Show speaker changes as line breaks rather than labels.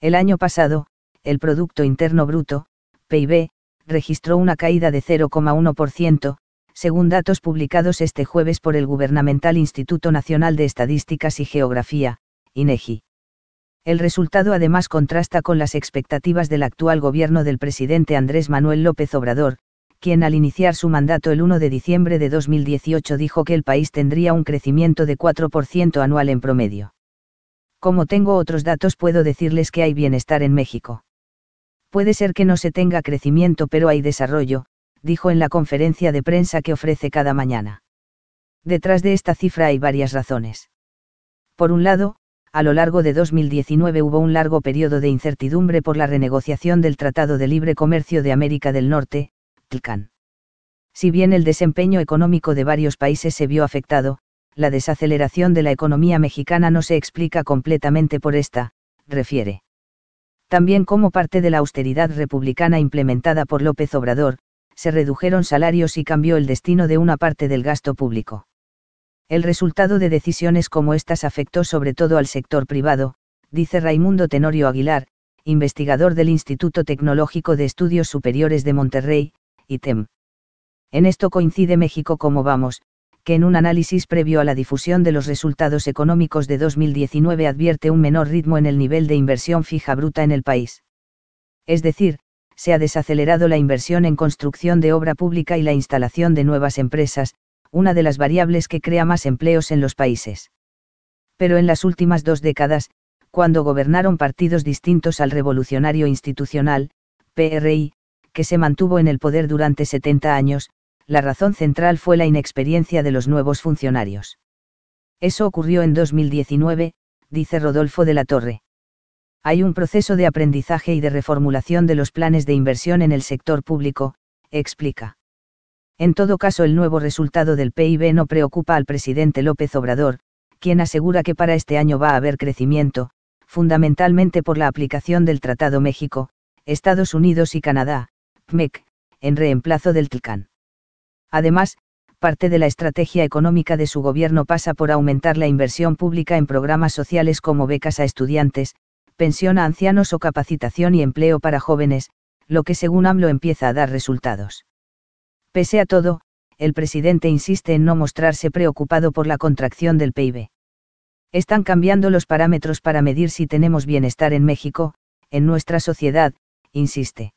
El año pasado, el Producto Interno Bruto, PIB, registró una caída de 0,1%, según datos publicados este jueves por el gubernamental Instituto Nacional de Estadísticas y Geografía, INEGI. E el resultado además contrasta con las expectativas del actual gobierno del presidente Andrés Manuel López Obrador, quien al iniciar su mandato el 1 de diciembre de 2018 dijo que el país tendría un crecimiento de 4% anual en promedio como tengo otros datos puedo decirles que hay bienestar en México. Puede ser que no se tenga crecimiento pero hay desarrollo, dijo en la conferencia de prensa que ofrece cada mañana. Detrás de esta cifra hay varias razones. Por un lado, a lo largo de 2019 hubo un largo periodo de incertidumbre por la renegociación del Tratado de Libre Comercio de América del Norte, TLCAN. Si bien el desempeño económico de varios países se vio afectado, la desaceleración de la economía mexicana no se explica completamente por esta, refiere. También como parte de la austeridad republicana implementada por López Obrador, se redujeron salarios y cambió el destino de una parte del gasto público. El resultado de decisiones como estas afectó sobre todo al sector privado, dice Raimundo Tenorio Aguilar, investigador del Instituto Tecnológico de Estudios Superiores de Monterrey, ITEM. En esto coincide México como vamos, que en un análisis previo a la difusión de los resultados económicos de 2019 advierte un menor ritmo en el nivel de inversión fija bruta en el país. Es decir, se ha desacelerado la inversión en construcción de obra pública y la instalación de nuevas empresas, una de las variables que crea más empleos en los países. Pero en las últimas dos décadas, cuando gobernaron partidos distintos al revolucionario institucional, PRI, que se mantuvo en el poder durante 70 años, la razón central fue la inexperiencia de los nuevos funcionarios. Eso ocurrió en 2019, dice Rodolfo de la Torre. Hay un proceso de aprendizaje y de reformulación de los planes de inversión en el sector público, explica. En todo caso, el nuevo resultado del PIB no preocupa al presidente López Obrador, quien asegura que para este año va a haber crecimiento, fundamentalmente por la aplicación del Tratado México, Estados Unidos y Canadá, PMEC, en reemplazo del TLCAN. Además, parte de la estrategia económica de su gobierno pasa por aumentar la inversión pública en programas sociales como becas a estudiantes, pensión a ancianos o capacitación y empleo para jóvenes, lo que según AMLO empieza a dar resultados. Pese a todo, el presidente insiste en no mostrarse preocupado por la contracción del PIB. Están cambiando los parámetros para medir si tenemos bienestar en México, en nuestra sociedad, insiste.